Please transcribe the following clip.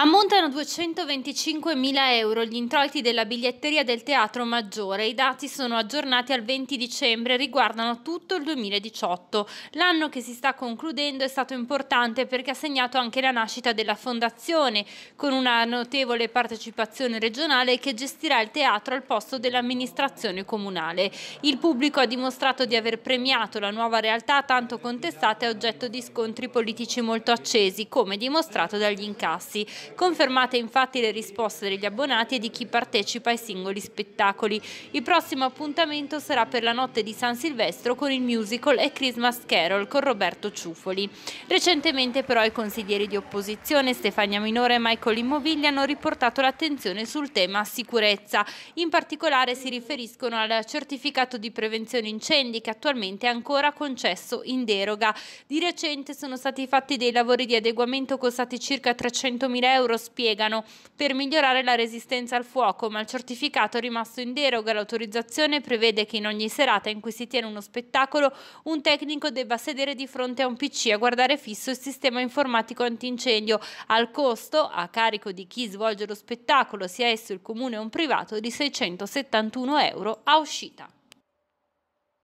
Ammontano 225.000 euro gli introiti della biglietteria del Teatro Maggiore. I dati sono aggiornati al 20 dicembre e riguardano tutto il 2018. L'anno che si sta concludendo è stato importante perché ha segnato anche la nascita della fondazione, con una notevole partecipazione regionale che gestirà il teatro al posto dell'amministrazione comunale. Il pubblico ha dimostrato di aver premiato la nuova realtà tanto contestata e oggetto di scontri politici molto accesi, come dimostrato dagli incassi. Confermate infatti le risposte degli abbonati e di chi partecipa ai singoli spettacoli. Il prossimo appuntamento sarà per la notte di San Silvestro con il musical e Christmas Carol con Roberto Ciufoli. Recentemente però i consiglieri di opposizione Stefania Minore e Michael Immovilli hanno riportato l'attenzione sul tema sicurezza. In particolare si riferiscono al certificato di prevenzione incendi che attualmente è ancora concesso in deroga. Di recente sono stati fatti dei lavori di adeguamento costati circa 300.000 euro euro, spiegano, per migliorare la resistenza al fuoco, ma il certificato è rimasto in deroga L'autorizzazione prevede che in ogni serata in cui si tiene uno spettacolo un tecnico debba sedere di fronte a un PC a guardare fisso il sistema informatico antincendio al costo, a carico di chi svolge lo spettacolo, sia esso il comune o un privato, di 671 euro a uscita.